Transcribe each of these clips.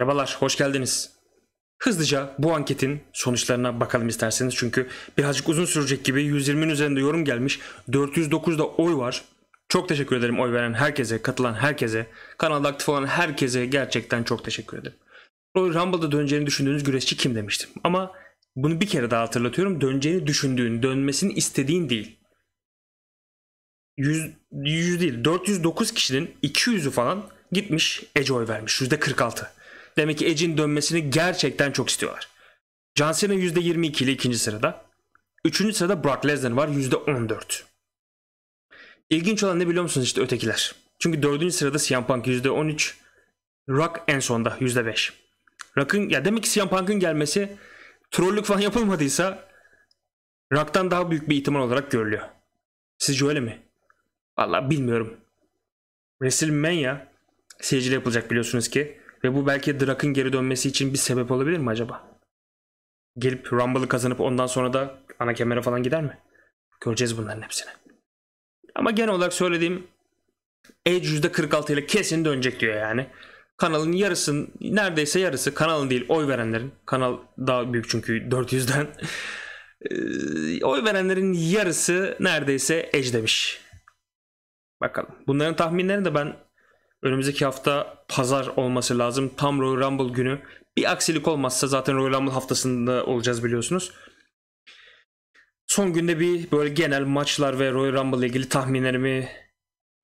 Merhabalar, hoş geldiniz. Hızlıca bu anketin sonuçlarına bakalım isterseniz. Çünkü birazcık uzun sürecek gibi 120'nin üzerinde yorum gelmiş. 409'da oy var. Çok teşekkür ederim oy veren herkese, katılan herkese, kanalda aktif olan herkese gerçekten çok teşekkür ederim. Royal Rumble'da döneceğini düşündüğünüz güreşçi kim demiştim. Ama bunu bir kere daha hatırlatıyorum. Döneceğini düşündüğün, dönmesini istediğin değil. 100, 100 değil, 409 kişinin 200'ü falan gitmiş Ece oy vermiş. %46. Demek ki Edge'in dönmesini gerçekten çok istiyorlar. John Cena %22 ile ikinci sırada. Üçüncü sırada Brock Lesnar var %14. İlginç olan ne biliyor musunuz işte ötekiler. Çünkü dördüncü sırada CM Punk %13. Rock en sonda %5. Rock'ın ya demek ki CM Punk'ın gelmesi trollük falan yapılmadıysa Rock'tan daha büyük bir ihtimal olarak görülüyor. Sizce öyle mi? Valla bilmiyorum. WrestleMania seyirciyle yapılacak biliyorsunuz ki. Ve bu belki Drak'ın geri dönmesi için bir sebep olabilir mi acaba? Gelip Rumble'ı kazanıp ondan sonra da ana kemere falan gider mi? Göreceğiz bunların hepsini. Ama genel olarak söylediğim Edge %46 ile kesin dönecek diyor yani. Kanalın yarısın neredeyse yarısı kanalın değil oy verenlerin. Kanal daha büyük çünkü 400'den. Ee, oy verenlerin yarısı neredeyse Edge demiş. Bakalım. Bunların tahminlerini de ben önümüzdeki hafta pazar olması lazım. Tam Royal Rumble günü. Bir aksilik olmazsa zaten Royal Rumble haftasında olacağız biliyorsunuz. Son günde bir böyle genel maçlar ve Royal Rumble ile ilgili tahminlerimi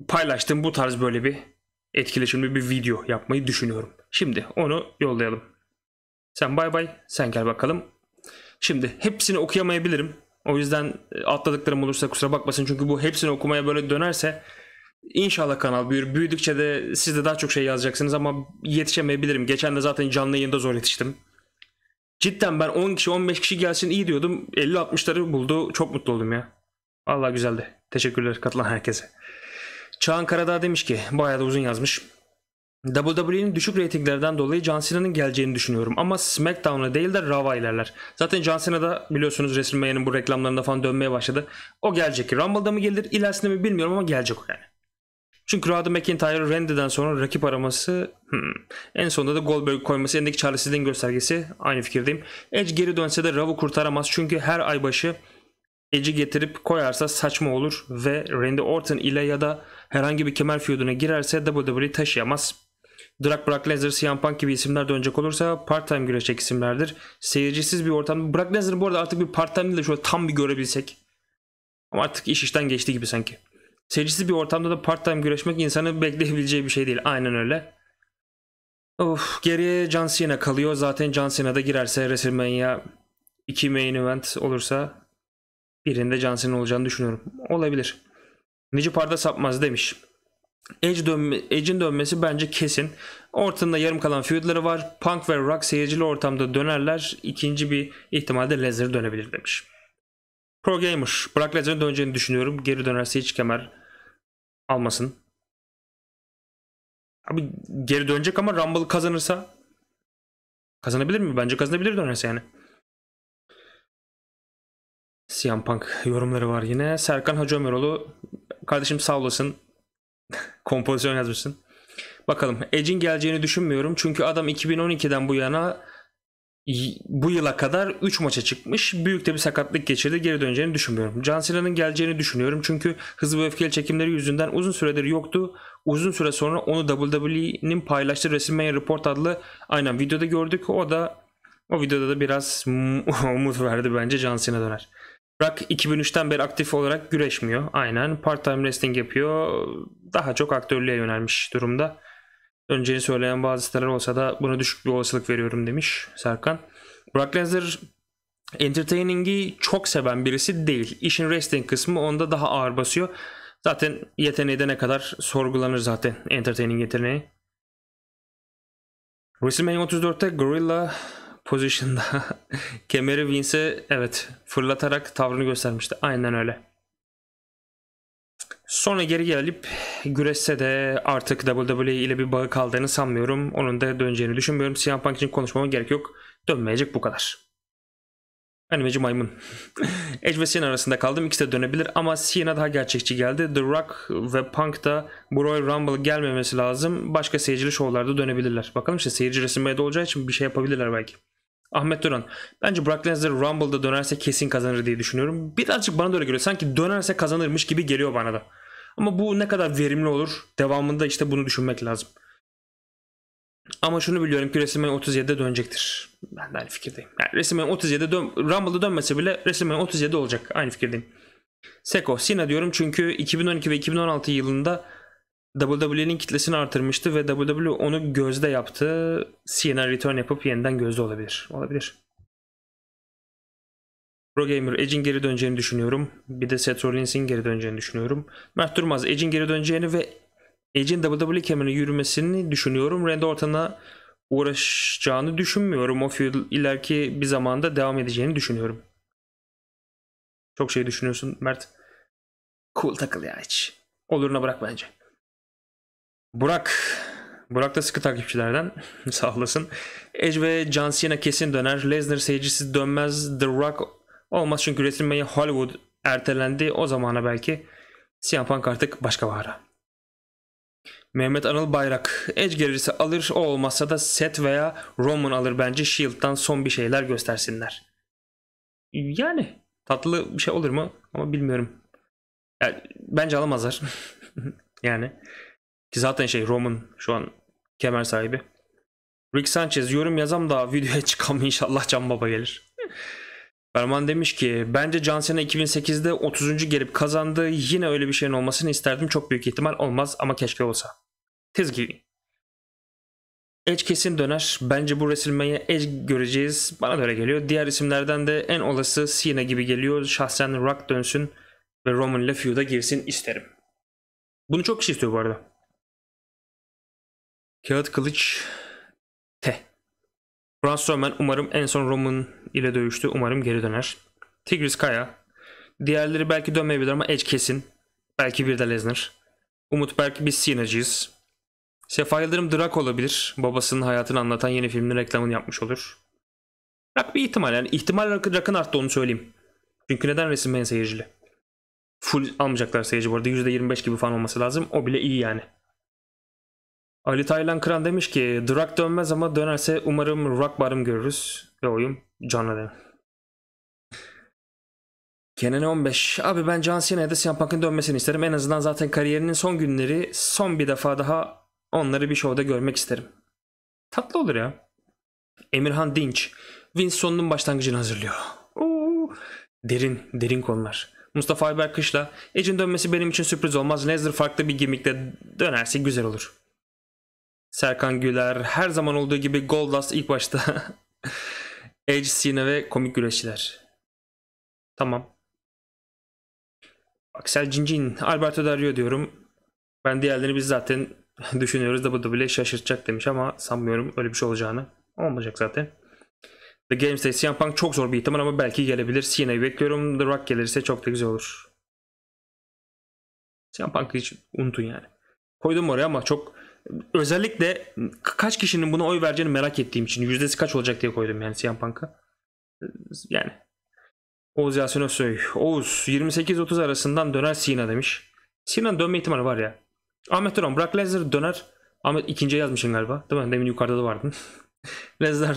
paylaştım. Bu tarz böyle bir etkileşimli bir video yapmayı düşünüyorum. Şimdi onu yollayalım. Sen bay bay, sen gel bakalım. Şimdi hepsini okuyamayabilirim. O yüzden e, atladıklarım olursa kusura bakmasın. Çünkü bu hepsini okumaya böyle dönerse İnşallah kanal büyür. Büyüdükçe de siz de daha çok şey yazacaksınız ama yetişemeyebilirim. Geçen de zaten canlı yayında zor yetiştim. Cidden ben 10 kişi 15 kişi gelsin iyi diyordum. 50-60'ları buldu. Çok mutlu oldum ya. Allah güzeldi. Teşekkürler katılan herkese. Çağan Karadağ demiş ki bayağı da uzun yazmış. WWE'nin düşük reytinglerden dolayı John Cena'nın geleceğini düşünüyorum. Ama SmackDown'a değil de Raw'a ilerler. Zaten John Cena da biliyorsunuz WrestleMania'nın bu reklamlarında falan dönmeye başladı. O gelecek. Rumble'da mı gelir ilerisinde mi bilmiyorum ama gelecek o yani. Çünkü Rada McIntyre Randy'den sonra rakip araması hmm. en sonunda da Goldberg koyması elindeki çaresizliğin göstergesi. Aynı fikirdeyim. Edge geri dönse de Raw'u kurtaramaz. Çünkü her ay başı Edge'i getirip koyarsa saçma olur ve Randy Orton ile ya da herhangi bir kemer feuduna girerse WWE taşıyamaz. Drag Brock Lesnar, CM Punk gibi isimler dönecek olursa part-time güreşecek isimlerdir. Seyircisiz bir ortam. Brock Lesnar bu arada artık bir part-time değil de şöyle tam bir görebilsek. Ama artık iş işten geçti gibi sanki. Seyircisi bir ortamda da part time güreşmek insanı bekleyebileceği bir şey değil. Aynen öyle. Of, geriye John Cena kalıyor. Zaten John Cena da girerse WrestleMania 2 main event olursa birinde John Cena olacağını düşünüyorum. Olabilir. Nici parda sapmaz demiş. Edge dönme, Edge'in dönmesi bence kesin. Ortamda yarım kalan feudları var. Punk ve Rock seyircili ortamda dönerler. İkinci bir ihtimalde Lesnar dönebilir demiş. Pro Gamer. Brock Lesnar'ın döneceğini düşünüyorum. Geri dönerse hiç kemer almasın. Abi geri dönecek ama Rumble kazanırsa kazanabilir mi? Bence kazanabilir dönerse yani. CM Punk yorumları var yine. Serkan Hacı Ömeroğlu kardeşim sağ olasın. Kompozisyon yazmışsın. Bakalım. Edge'in geleceğini düşünmüyorum. Çünkü adam 2012'den bu yana bu yıla kadar 3 maça çıkmış. Büyük de bir sakatlık geçirdi. Geri döneceğini düşünmüyorum. Cansila'nın geleceğini düşünüyorum. Çünkü hızlı ve öfkeli çekimleri yüzünden uzun süredir yoktu. Uzun süre sonra onu WWE'nin paylaştığı WrestleMania Report adlı aynen videoda gördük. O da o videoda da biraz umut verdi bence John Cena döner. Rock 2003'ten beri aktif olarak güreşmiyor. Aynen part-time wrestling yapıyor. Daha çok aktörlüğe yönelmiş durumda döneceğini söyleyen bazı siteler olsa da buna düşük bir olasılık veriyorum demiş Serkan. Brock Lesnar entertaining'i çok seven birisi değil. İşin wrestling kısmı onda daha ağır basıyor. Zaten yeteneği de ne kadar sorgulanır zaten entertaining yeteneği. WrestleMania 34'te Gorilla pozisyonda kemeri Vince'e evet fırlatarak tavrını göstermişti. Aynen öyle. Sonra geri gelip güreşse de artık WWE ile bir bağı kaldığını sanmıyorum. Onun da döneceğini düşünmüyorum. CM Punk için konuşmama gerek yok. Dönmeyecek bu kadar. Animeci maymun. Edge ve Cena arasında kaldım. İkisi de dönebilir ama Cena daha gerçekçi geldi. The Rock ve Punk da bu Royal Rumble gelmemesi lazım. Başka seyircili şovlarda dönebilirler. Bakalım işte seyirci resimlerde olacağı için bir şey yapabilirler belki. Ahmet Duran. Bence Brock Lesnar Rumble'da dönerse kesin kazanır diye düşünüyorum. Birazcık bana da öyle geliyor. Sanki dönerse kazanırmış gibi geliyor bana da. Ama bu ne kadar verimli olur? Devamında işte bunu düşünmek lazım. Ama şunu biliyorum ki Resim'in 37'de dönecektir. Ben de aynı fikirdeyim. Yani Resim'in 37'de dön Rumble'da dönmese bile Resim'in 37 olacak. Aynı fikirdeyim. Seko, Cena diyorum çünkü 2012 ve 2016 yılında WWE'nin kitlesini artırmıştı ve WWE onu gözde yaptı. Cena return yapıp yeniden gözde olabilir. Olabilir. Rogamer Edge'in geri döneceğini düşünüyorum. Bir de Seth Rollins'in geri döneceğini düşünüyorum. Mert Durmaz Edge'in geri döneceğini ve Edge'in WWE kemerine yürümesini düşünüyorum. Randy Orton'a uğraşacağını düşünmüyorum. O feud ileriki bir zamanda devam edeceğini düşünüyorum. Çok şey düşünüyorsun Mert. Cool takıl ya hiç. Oluruna bırak bence. Burak. Burak da sıkı takipçilerden. Sağ olasın. Edge ve John Cena kesin döner. Lesnar seyircisi dönmez. The Rock Olmaz çünkü resimeye Hollywood ertelendi. O zamana belki CM Punk artık başka bahara. Mehmet Anıl Bayrak. Edge gelirse alır o olmazsa da Seth veya Roman alır bence Shield'dan son bir şeyler göstersinler. Yani tatlı bir şey olur mu ama bilmiyorum. Yani, bence alamazlar. yani ki zaten şey Roman şu an kemer sahibi. Rick Sanchez yorum yazam da videoya çıkam inşallah Can Baba gelir. Berman demiş ki bence Cansena 2008'de 30. gelip kazandı. Yine öyle bir şeyin olmasını isterdim. Çok büyük ihtimal olmaz ama keşke olsa. Tez Tizgi. Edge kesin döner. Bence bu WrestleMania Edge göreceğiz. Bana da öyle geliyor. Diğer isimlerden de en olası Cena gibi geliyor. Şahsen Rock dönsün ve Roman ile girsin isterim. Bunu çok kişi istiyor bu arada. Kağıt kılıç T. Braun Strowman umarım en son Roman ile dövüştü. Umarım geri döner. Tigris Kaya. Diğerleri belki dönmeyebilir ama Edge kesin. Belki bir de Lesnar. Umut belki biz Sinacıyız. Sefa Yıldırım Drak olabilir. Babasının hayatını anlatan yeni filmin reklamını yapmış olur. Rak bir ihtimal yani. ihtimal rakı, rakın arttı onu söyleyeyim. Çünkü neden resim en seyircili? Full almayacaklar seyirci bu arada. %25 gibi falan olması lazım. O bile iyi yani. Ali Taylan Kıran demiş ki Drak dönmez ama dönerse umarım Rock Bar'ım görürüz. Ve oyun John Kenan 15. Abi ben John Cena'ya da CM Punk'ın dönmesini isterim. En azından zaten kariyerinin son günleri son bir defa daha onları bir şovda görmek isterim. Tatlı olur ya. Emirhan Dinç. Vince sonunun başlangıcını hazırlıyor. Oo, derin, derin konular. Mustafa Ayber Kışla. Edge'in dönmesi benim için sürpriz olmaz. Lesnar farklı bir gimmickle dönerse güzel olur. Serkan Güler her zaman olduğu gibi Goldust ilk başta Edge, Cena ve komik güreşçiler. Tamam. Axel Cincin, Alberto Del Rio diyorum. Ben diğerlerini biz zaten düşünüyoruz WWE şaşırtacak demiş ama sanmıyorum öyle bir şey olacağını. Olmayacak zaten. The Games'te CM Punk çok zor bir ihtimal ama belki gelebilir. Cena'yı bekliyorum. The Rock gelirse çok da güzel olur. CM Punk'ı hiç unutun yani. Koydum oraya ama çok özellikle kaç kişinin buna oy vereceğini merak ettiğim için yüzdesi kaç olacak diye koydum yani CM Punk'a. Yani Oğuz Yasin Özsoy. Oğuz 28-30 arasından döner Sina demiş. Sina'nın dönme ihtimali var ya. Ahmet Duran, Brock Lesnar döner. Ahmet ikinciye yazmışsın galiba. Değil mi? Demin yukarıda da vardın. Lesnar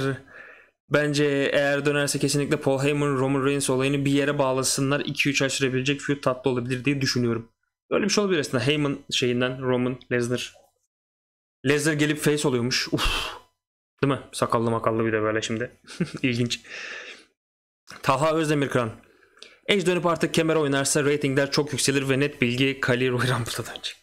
bence eğer dönerse kesinlikle Paul Heyman, Roman Reigns olayını bir yere bağlasınlar. 2-3 ay sürebilecek feud tatlı olabilir diye düşünüyorum. Böyle bir şey olabilir aslında. Heyman şeyinden Roman, Lesnar Lesnar gelip face oluyormuş. Uf. Değil mi? Sakallı makallı bir de böyle şimdi. İlginç. Taha Özdemir Kıran. Edge dönüp artık kemer oynarsa ratingler çok yükselir ve net bilgi Kali Roy Rumble'da dönecek.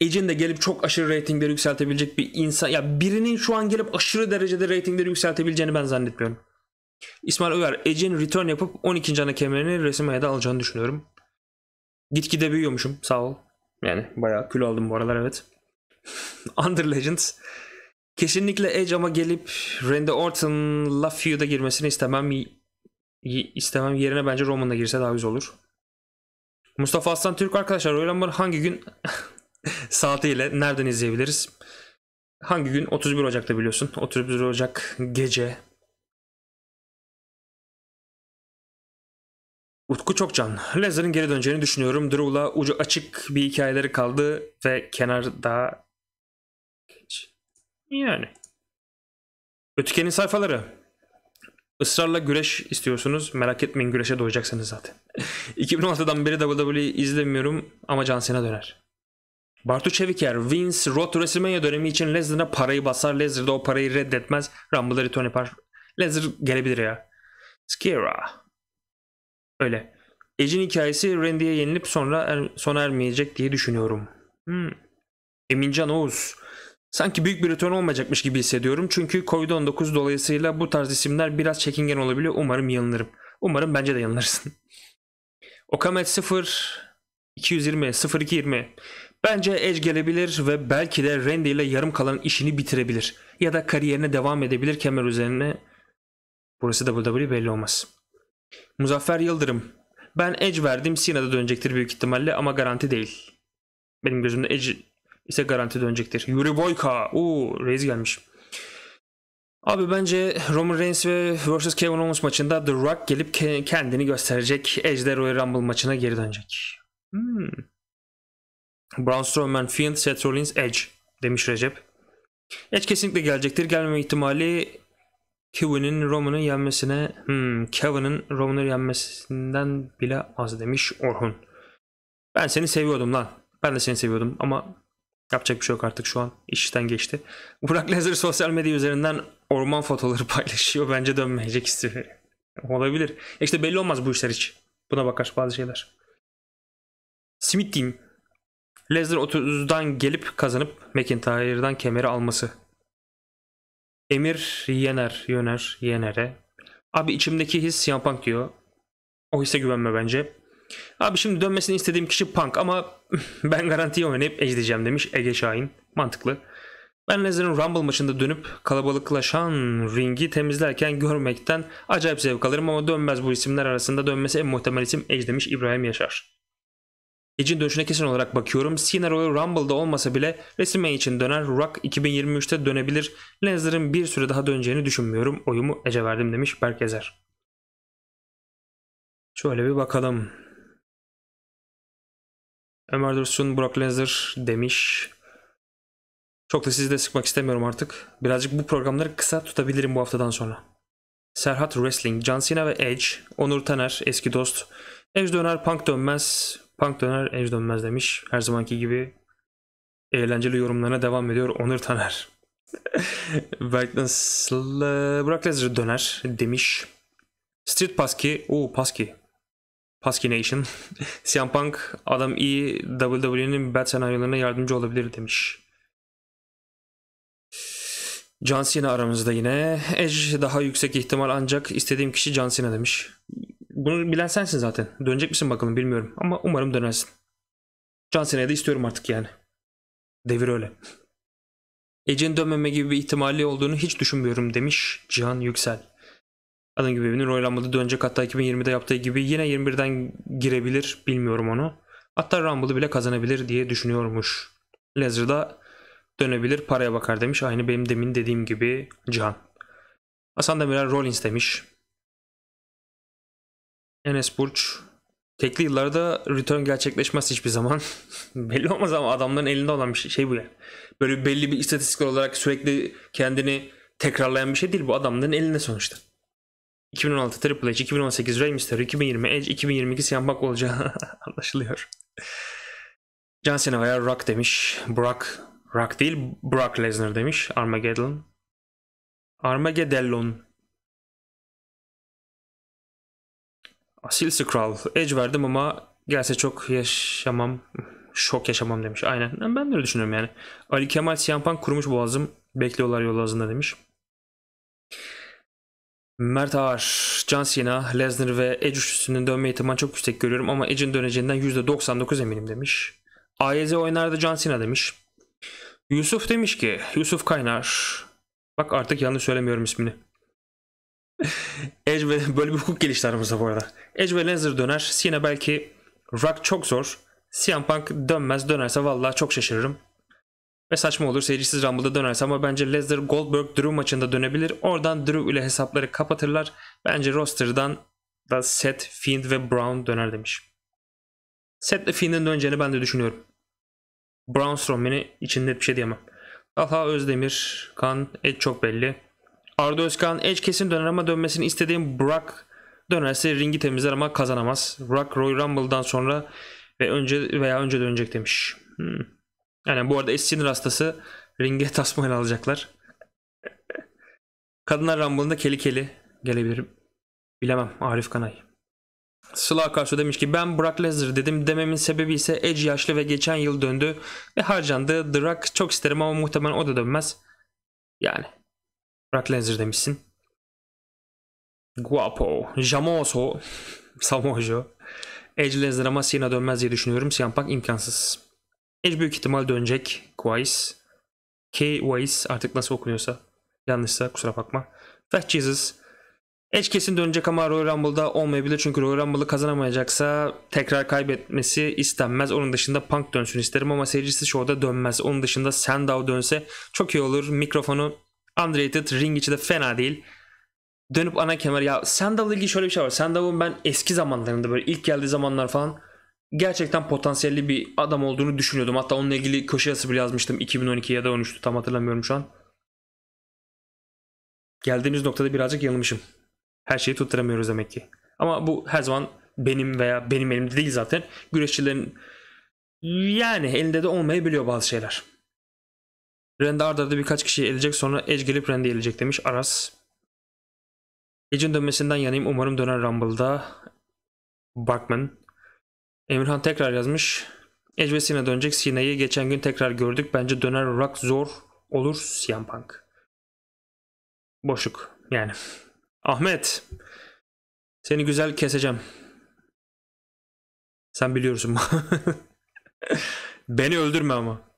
Edge'in de gelip çok aşırı reytingleri yükseltebilecek bir insan. Ya birinin şu an gelip aşırı derecede reytingleri yükseltebileceğini ben zannetmiyorum. İsmail Uyar, Edge'in return yapıp 12. ana kemerini resimeye de alacağını düşünüyorum. Gitgide büyüyormuşum sağ ol. Yani bayağı kül aldım bu aralar evet. Under Legends. Kesinlikle Edge ama gelip Randy Orton La Feud'a girmesini istemem. istemem yerine bence Roman'la girse daha güzel olur. Mustafa Aslan Türk arkadaşlar Royal Rumble hangi gün saatiyle nereden izleyebiliriz? Hangi gün? 31 Ocak'ta biliyorsun. 31 Ocak gece Utku Çokcan. Lesnar'ın geri döneceğini düşünüyorum. Drew'la ucu açık bir hikayeleri kaldı ve kenar daha yani. Ötükenin sayfaları. Israrla güreş istiyorsunuz. Merak etmeyin güreşe doyacaksınız zaten. 2016'dan beri WWE izlemiyorum ama can Cena döner. Bartu Çeviker, Vince, Road to WrestleMania dönemi için Lesnar'a parayı basar. Lesnar da o parayı reddetmez. Rumble'da return yapar. Lesnar gelebilir ya. Skira. Öyle. Edge'in hikayesi Randy'ye yenilip sonra er, sona ermeyecek diye düşünüyorum. Hmm. Emincan Oğuz. Sanki büyük bir return olmayacakmış gibi hissediyorum. Çünkü Covid-19 dolayısıyla bu tarz isimler biraz çekingen olabiliyor. Umarım yanılırım. Umarım bence de yanılırsın. Okamet 0 220 0220 Bence Edge gelebilir ve belki de Randy ile yarım kalan işini bitirebilir. Ya da kariyerine devam edebilir kemer üzerine. Burası WWE belli olmaz. Muzaffer Yıldırım. Ben Edge verdim. Sina'da dönecektir büyük ihtimalle ama garanti değil. Benim gözümde Edge ise garanti dönecektir. Yuri Boyka. Uuu Reis gelmiş. Abi bence Roman Reigns ve vs Kevin Owens maçında The Rock gelip ke kendini gösterecek. Edge de Royal Rumble maçına geri dönecek. Hmm. Braun Strowman, Fiend, Seth Rollins, Edge demiş Recep. Edge kesinlikle gelecektir. Gelmeme ihtimali Kevin'in Roman'ı yenmesine, hmm, Kevin'in Roman'ı yenmesinden bile az demiş Orhun. Ben seni seviyordum lan. Ben de seni seviyordum ama yapacak bir şey yok artık şu an. İşten geçti. Burak Lazer sosyal medya üzerinden orman fotoğrafları paylaşıyor. Bence dönmeyecek istiyor. Olabilir. İşte belli olmaz bu işler hiç. Buna bakar bazı şeyler. Smith Dean. Lesnar 30'dan gelip kazanıp McIntyre'dan kemeri alması. Emir Yener, Yöner, Yener'e. Abi içimdeki his CM Punk diyor. O hisse güvenme bence. Abi şimdi dönmesini istediğim kişi Punk ama ben garantiye oynayıp ejdeceğim demiş Ege Şahin. Mantıklı. Ben Lesnar'ın Rumble maçında dönüp kalabalıklaşan ringi temizlerken görmekten acayip zevk alırım ama dönmez bu isimler arasında dönmesi en muhtemel isim Edge demiş İbrahim Yaşar. Edge'in dönüşüne kesin olarak bakıyorum. Cena Royal Rumble'da olmasa bile WrestleMania için döner. Rock 2023'te dönebilir. Lesnar'ın bir süre daha döneceğini düşünmüyorum. Oyumu Ece verdim demiş Berk Ezer. Şöyle bir bakalım. Ömer Dursun, Brock Lesnar demiş. Çok da sizi de sıkmak istemiyorum artık. Birazcık bu programları kısa tutabilirim bu haftadan sonra. Serhat Wrestling, John Cena ve Edge, Onur Taner, eski dost. Edge döner, Punk dönmez. Punk döner, Ej dönmez demiş. Her zamanki gibi eğlenceli yorumlarına devam ediyor Onur Taner. Brock Lesnar döner demiş. Street Paski. Oo Paski. Paski Nation. CM Punk adam iyi WWE'nin bad senaryolarına yardımcı olabilir demiş. John Cena aramızda yine. Edge daha yüksek ihtimal ancak istediğim kişi John Cena demiş. Bunu bilen sensin zaten. Dönecek misin bakalım bilmiyorum. Ama umarım dönersin. Can seneye de istiyorum artık yani. Devir öyle. Ece'nin dönmeme gibi bir ihtimali olduğunu hiç düşünmüyorum demiş Cihan Yüksel. Adam gibi evinin Royal dönecek hatta 2020'de yaptığı gibi yine 21'den girebilir bilmiyorum onu. Hatta Rumble'ı bile kazanabilir diye düşünüyormuş. Lesnar da dönebilir paraya bakar demiş. Aynı benim demin dediğim gibi Cihan. Hasan Demirel Rollins demiş. Enes Burç. Tekli yıllarda return gerçekleşmez hiçbir zaman. belli olmaz ama adamların elinde olan bir şey, şey bu yani. Böyle belli bir istatistik olarak sürekli kendini tekrarlayan bir şey değil bu adamların elinde sonuçta. 2016 Triple H, 2018 Rey Mysterio, 2020 Edge, 2022 CM Punk olacağı anlaşılıyor. John Cena veya Rock demiş. Brock, Rock değil Brock Lesnar demiş. Armageddon. Armageddon. Asil Scroll. Edge verdim ama gelse çok yaşamam. Şok yaşamam demiş. Aynen. Ben de öyle düşünüyorum yani. Ali Kemal Siyanpan kurumuş boğazım. Bekliyorlar yol ağzında demiş. Mert Ağar, John Cena, Lesnar ve Edge üstünün dönme ihtimalini çok yüksek görüyorum ama Edge'in döneceğinden %99 eminim demiş. AYZ oynardı da John Cena demiş. Yusuf demiş ki, Yusuf Kaynar. Bak artık yanlış söylemiyorum ismini. Edge ve böyle bir hukuk gelişti aramızda bu arada. Edge ve Lesnar döner. Cena belki Rock çok zor. CM Punk dönmez. Dönerse vallahi çok şaşırırım. Ve saçma olur seyircisiz Rumble'da dönerse ama bence Lesnar Goldberg Drew maçında dönebilir. Oradan Drew ile hesapları kapatırlar. Bence roster'dan da Seth, Fiend ve Brown döner demiş. Seth ve Fiend'in döneceğini ben de düşünüyorum. Braun Strowman'i için net bir şey diyemem. Daha Özdemir, Kan, et çok belli. Arda Özkan Edge kesin döner ama dönmesini istediğim Brock dönerse ringi temizler ama kazanamaz. Brock Roy Rumble'dan sonra ve önce veya önce dönecek demiş. Hmm. Yani bu arada eş sinir hastası ringe tasmayla alacaklar. Kadınlar Rumble'ında keli keli gelebilirim. Bilemem Arif Kanay. Sıla Akarsu demiş ki ben Brock Lesnar dedim dememin sebebi ise Edge yaşlı ve geçen yıl döndü ve harcandı. Drak çok isterim ama muhtemelen o da dönmez. Yani Brock Lesnar demişsin. Guapo. Jamoso. Samojo. Edge Lesnar ama Cena dönmez diye düşünüyorum. CM Punk imkansız. Edge büyük ihtimal dönecek. Quais. K-Wise artık nasıl okunuyorsa. Yanlışsa kusura bakma. Fat Jesus. Edge kesin dönecek ama Royal Rumble'da olmayabilir. Çünkü Royal Rumble'ı kazanamayacaksa tekrar kaybetmesi istenmez. Onun dışında Punk dönsün isterim ama seyircisi şovda dönmez. Onun dışında Sandow dönse çok iyi olur. Mikrofonu Underrated ring içi de fena değil. Dönüp ana kemer ya Sandal'la ilgili şöyle bir şey var. Sandal'ın ben eski zamanlarında böyle ilk geldiği zamanlar falan gerçekten potansiyelli bir adam olduğunu düşünüyordum. Hatta onunla ilgili köşe yazısı bile yazmıştım 2012 ya da 13'tü tam hatırlamıyorum şu an. Geldiğimiz noktada birazcık yanılmışım. Her şeyi tutturamıyoruz demek ki. Ama bu her zaman benim veya benim elimde değil zaten. Güreşçilerin yani elinde de olmayabiliyor bazı şeyler. Rende arda arda birkaç kişiyi edecek sonra Edge gelip Rende'yi edecek demiş Aras. Edge'in dönmesinden yanayım umarım döner Rumble'da. Barkman. Emirhan tekrar yazmış. Edge ve Cena dönecek. Cena'yı geçen gün tekrar gördük. Bence döner olarak zor olur CM Punk. Boşluk yani. Ahmet. Seni güzel keseceğim. Sen biliyorsun. Beni öldürme ama.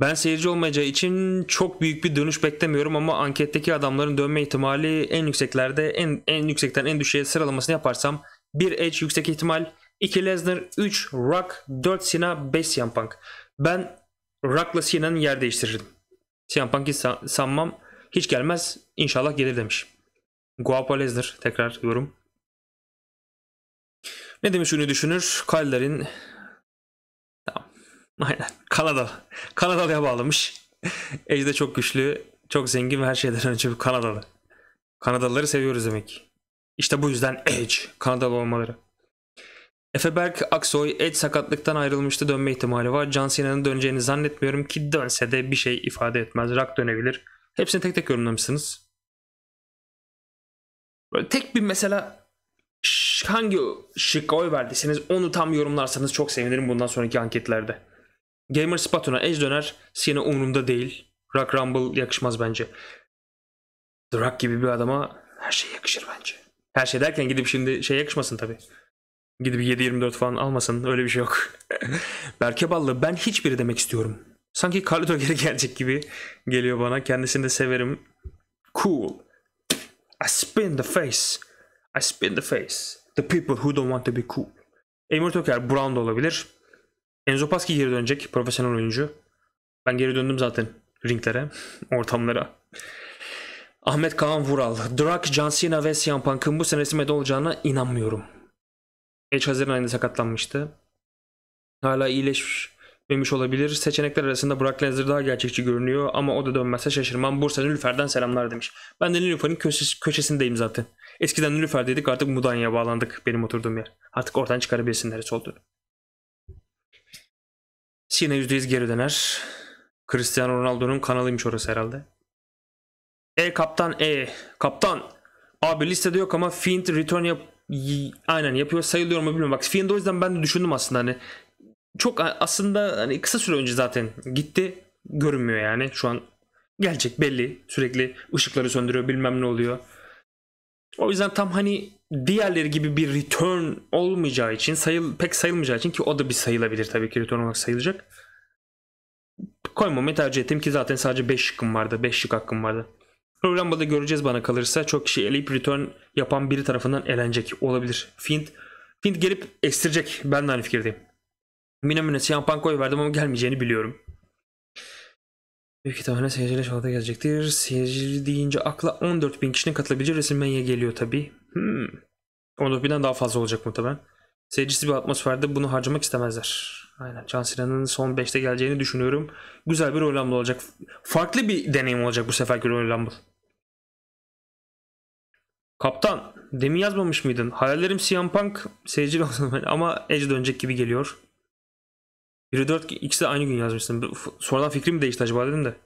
Ben seyirci olmayacağı için çok büyük bir dönüş beklemiyorum ama anketteki adamların dönme ihtimali en yükseklerde en, en yüksekten en düşüğe sıralamasını yaparsam 1 Edge yüksek ihtimal, 2 Lesnar, 3 Rock, 4 Cena, 5 CM Punk. Ben Rock'la Cena'nın yer değiştirirdim. CM Punk'ı sanmam hiç gelmez inşallah gelir demiş. Guapa Lesnar tekrar yorum. Ne demiş ünlü düşünür? Kyler'in Aynen. Kanada. Kanadalı'ya bağlamış. Ejde çok güçlü, çok zengin ve her şeyden önce bir Kanadalı. Kanadalıları seviyoruz demek. İşte bu yüzden Edge, Kanadalı olmaları. Efe Berk Aksoy Edge sakatlıktan ayrılmıştı dönme ihtimali var. John Cena'nın döneceğini zannetmiyorum ki dönse de bir şey ifade etmez. Rak dönebilir. Hepsini tek tek yorumlamışsınız. Böyle tek bir mesela hangi şıkka oy verdiyseniz onu tam yorumlarsanız çok sevinirim bundan sonraki anketlerde. Gamer spatuna döner. Edge döner. Sienna umurumda değil. Rock Rumble yakışmaz bence. The Rock gibi bir adama her şey yakışır bence. Her şey derken gidip şimdi şey yakışmasın tabi. Gidip 7-24 falan almasın. Öyle bir şey yok. Berke Ballı ben hiçbiri demek istiyorum. Sanki Carlito geri gelecek gibi geliyor bana. Kendisini de severim. Cool. I spin the face. I spin the face. The people who don't want to be cool. Emir Toker Brown da olabilir. Enzo Paski geri dönecek. Profesyonel oyuncu. Ben geri döndüm zaten ringlere, ortamlara. Ahmet Kaan Vural. Drak, John Cena ve CM Punk'ın bu senesi med olacağına inanmıyorum. Geç Haziran ayında sakatlanmıştı. Hala iyileşmemiş olabilir. Seçenekler arasında Brock Lesnar daha gerçekçi görünüyor ama o da dönmezse şaşırmam. Bursa'nın Nilüfer'den selamlar demiş. Ben de Nilüfer'in köşesindeyim zaten. Eskiden Nilüfer dedik artık Mudanya'ya bağlandık benim oturduğum yer. Artık oradan çıkarabilirsinler solduğunu. Çin'e %100 geri döner. Cristiano Ronaldo'nun kanalıymış orası herhalde. E kaptan E. Kaptan. Abi listede yok ama Fiend return yap aynen yapıyor sayılıyor mu bilmiyorum. Bak Fiend o yüzden ben de düşündüm aslında hani. Çok aslında hani kısa süre önce zaten gitti. Görünmüyor yani şu an. Gelecek belli. Sürekli ışıkları söndürüyor bilmem ne oluyor. O yüzden tam hani diğerleri gibi bir return olmayacağı için sayıl pek sayılmayacağı için ki o da bir sayılabilir tabii ki return olarak sayılacak. Koymamayı tercih ettim ki zaten sadece 5 şıkkım vardı. 5 şık hakkım vardı. Programda da göreceğiz bana kalırsa çok kişi eleyip return yapan biri tarafından elenecek olabilir. Fint Fint gelip estirecek. Ben de aynı fikirdeyim. Mine mine koy verdim ama gelmeyeceğini biliyorum. Büyük ihtimalle seyirciyle şovda gelecektir. Seyirci deyince akla 14 bin kişinin katılabileceği resim menye geliyor tabi. Hmm. Oradakinden daha fazla olacak muhtemelen. Seyircisi bir atmosferde bunu harcamak istemezler. Aynen. Can Sinan'ın son 5'te geleceğini düşünüyorum. Güzel bir Royal Rumble olacak. Farklı bir deneyim olacak bu seferki Royal Rumble. Kaptan, demin yazmamış mıydın? Hayallerim CM Punk seyirci ama Edge dönecek gibi geliyor. 24 ikisi de aynı gün yazmışsın. Sonradan fikrim değişti acaba dedim de.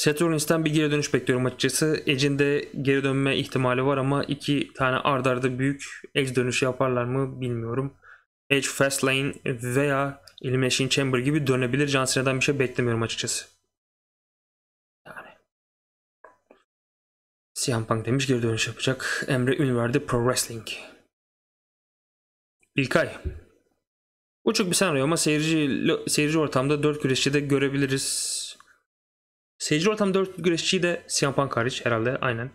Saturnis'ten bir geri dönüş bekliyorum açıkçası. Edge'in de geri dönme ihtimali var ama iki tane ard arda büyük Edge dönüşü yaparlar mı bilmiyorum. Edge Fastlane veya Elimination Chamber gibi dönebilir. John Cena'dan bir şey beklemiyorum açıkçası. Yani. CM Punk demiş geri dönüş yapacak. Emre Ünver'de Pro Wrestling. İlkay. Uçuk bir senaryo ama seyirci, seyirci ortamda 4 güreşçi de görebiliriz. Seyirci ortam 4 güreşçiyi de CM Punk hariç herhalde aynen.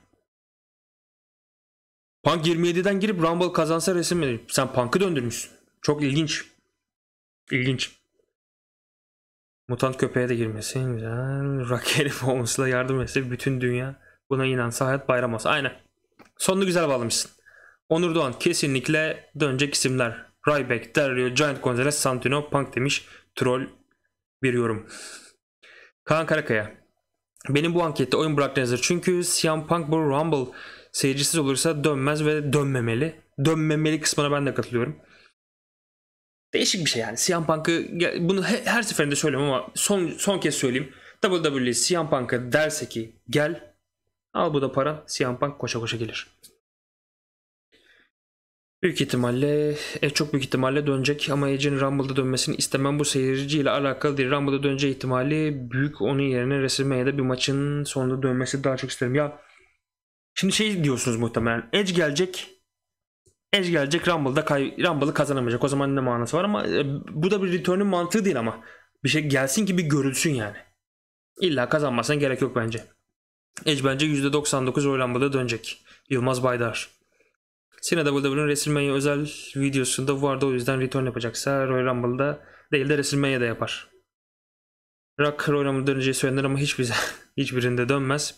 Punk 27'den girip Rumble kazansa resim verir. Sen Punk'ı döndürmüşsün. Çok ilginç. İlginç. Mutant köpeğe de girmesi güzel. Rakeli olmasıyla yardım etse bütün dünya buna inansa hayat bayram olsa. Aynen. Sonunu güzel bağlamışsın. Onur Doğan kesinlikle dönecek isimler. Ryback, Dario, Giant Gonzalez, Santino, Punk demiş. Troll bir yorum. Kaan Karakaya. Benim bu ankette oyun bıraktığınızdır. Çünkü CM Punk bu Rumble seyircisiz olursa dönmez ve dönmemeli. Dönmemeli kısmına ben de katılıyorum. Değişik bir şey yani. CM Punk'ı bunu her seferinde söylüyorum ama son son kez söyleyeyim. WWE CM Punk'a derse ki gel al bu da para CM Punk koşa koşa gelir. Büyük ihtimalle, e, çok büyük ihtimalle dönecek ama Edge'in Rumble'da dönmesini istemem. Bu seyirci ile alakalı değil. Rumble'da döneceği ihtimali büyük. Onun yerine de bir maçın sonunda dönmesi daha çok isterim. Ya şimdi şey diyorsunuz muhtemelen. Edge gelecek. Edge gelecek Rumble'da kay Rumble'ı kazanamayacak. O zaman ne manası var ama e, bu da bir return'ün mantığı değil ama. Bir şey gelsin ki bir görülsün yani. İlla kazanmasına gerek yok bence. Edge bence %99 oy Rumble'da dönecek. Yılmaz Baydar. Cena WWE'nin WrestleMania özel videosunda vardı o yüzden return yapacaksa Royal Rumble'da değil de WrestleMania'da yapar. Rock Royal Rumble'da döneceği söylenir ama hiçbir, hiçbirinde dönmez.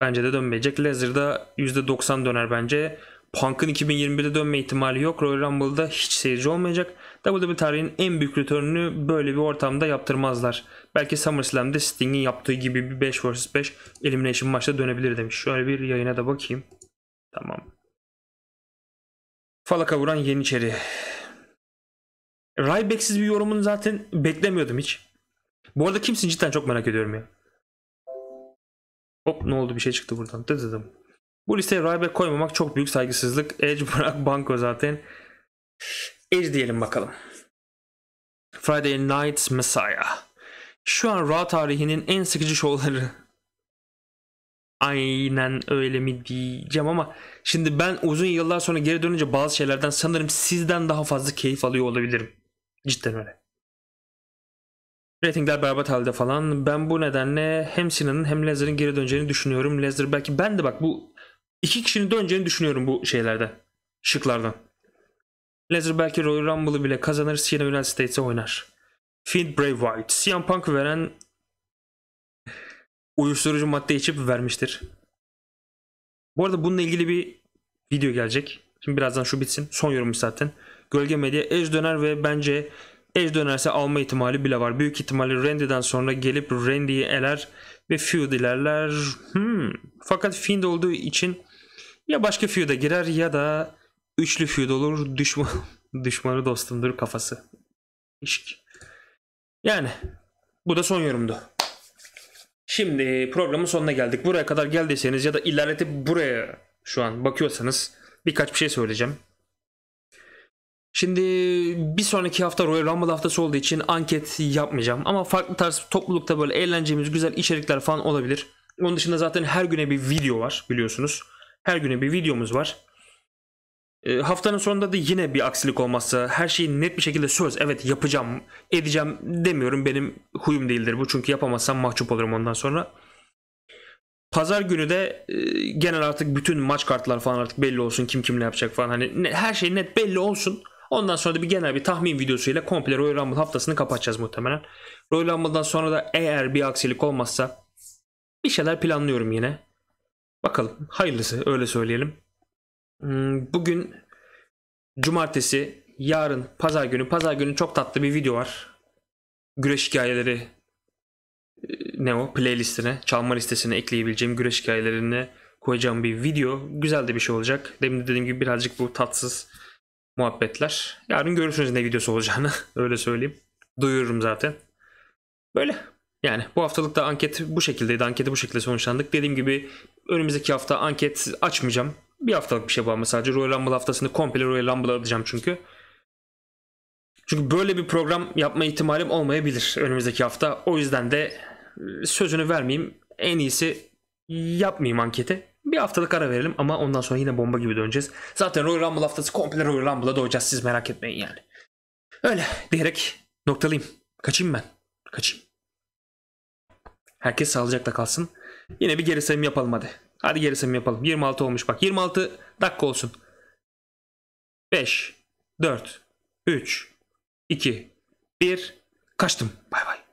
Bence de dönmeyecek. Lesnar'da %90 döner bence. Punk'ın 2021'de dönme ihtimali yok. Royal Rumble'da hiç seyirci olmayacak. WWE tarihinin en büyük return'ünü böyle bir ortamda yaptırmazlar. Belki SummerSlam'de Sting'in yaptığı gibi bir 5 vs 5 elimination maçta dönebilir demiş. Şöyle bir yayına da bakayım. Tamam. Falaka vuran Yeniçeri. Ryback'siz bir yorumunu zaten beklemiyordum hiç. Bu arada kimsin cidden çok merak ediyorum ya. Hop ne oldu bir şey çıktı buradan. Dedim. Bu listeye Ryback koymamak çok büyük saygısızlık. Edge bırak banko zaten. Edge diyelim bakalım. Friday Night Messiah. Şu an Raw tarihinin en sıkıcı şovları aynen öyle mi diyeceğim ama şimdi ben uzun yıllar sonra geri dönünce bazı şeylerden sanırım sizden daha fazla keyif alıyor olabilirim. Cidden öyle. Ratingler berbat halde falan. Ben bu nedenle hem Sinan'ın hem Lezer'in geri döneceğini düşünüyorum. Lezer belki ben de bak bu iki kişinin döneceğini düşünüyorum bu şeylerde. Şıklardan. Lezer belki Royal Rumble'ı bile kazanır. Cena United States'e oynar. Fiend Brave White, CM Punk veren uyuşturucu madde içip vermiştir. Bu arada bununla ilgili bir video gelecek. Şimdi birazdan şu bitsin. Son yorumumuz zaten. Gölge Medya eş döner ve bence eş dönerse alma ihtimali bile var. Büyük ihtimalle Randy'den sonra gelip Randy'yi eler ve feud ilerler. Hmm. Fakat Fiend olduğu için ya başka feud'a girer ya da üçlü feud olur. Düşman düşmanı dostumdur kafası. İşik. Yani bu da son yorumdu. Şimdi programın sonuna geldik. Buraya kadar geldiyseniz ya da ilerletip buraya şu an bakıyorsanız birkaç bir şey söyleyeceğim. Şimdi bir sonraki hafta Royal Rumble haftası olduğu için anket yapmayacağım. Ama farklı tarz toplulukta böyle eğlencemiz güzel içerikler falan olabilir. Onun dışında zaten her güne bir video var biliyorsunuz. Her güne bir videomuz var. E, haftanın sonunda da yine bir aksilik olmazsa her şeyi net bir şekilde söz evet yapacağım edeceğim demiyorum benim huyum değildir bu çünkü yapamazsam mahcup olurum ondan sonra. Pazar günü de e, genel artık bütün maç kartlar falan artık belli olsun kim kimle yapacak falan hani ne, her şey net belli olsun. Ondan sonra da bir genel bir tahmin videosuyla komple Royal Rumble haftasını kapatacağız muhtemelen. Royal Rumble'dan sonra da eğer bir aksilik olmazsa bir şeyler planlıyorum yine. Bakalım hayırlısı öyle söyleyelim. Hmm, bugün cumartesi, yarın pazar günü. Pazar günü çok tatlı bir video var. Güreş hikayeleri e, ne o playlistine, çalma listesine ekleyebileceğim güreş hikayelerini koyacağım bir video. Güzel de bir şey olacak. Demin de dediğim gibi birazcık bu tatsız muhabbetler. Yarın görürsünüz ne videosu olacağını öyle söyleyeyim. Duyururum zaten. Böyle. Yani bu haftalık da anket bu şekildeydi. Anketi bu şekilde sonuçlandık. Dediğim gibi önümüzdeki hafta anket açmayacağım. Bir haftalık bir şey var ama sadece Royal Rumble haftasını komple Royal Rumble alacağım çünkü. Çünkü böyle bir program yapma ihtimalim olmayabilir önümüzdeki hafta. O yüzden de e, sözünü vermeyeyim. En iyisi yapmayayım anketi. Bir haftalık ara verelim ama ondan sonra yine bomba gibi döneceğiz. Zaten Royal Rumble haftası komple Royal Rumble'a doğacağız siz merak etmeyin yani. Öyle diyerek noktalayayım. Kaçayım ben. Kaçayım. Herkes sağlıcakla kalsın. Yine bir geri sayım yapalım hadi. Hadi gerisini yapalım. 26 olmuş bak. 26 dakika olsun. 5, 4, 3, 2, 1. Kaçtım. Bay bay.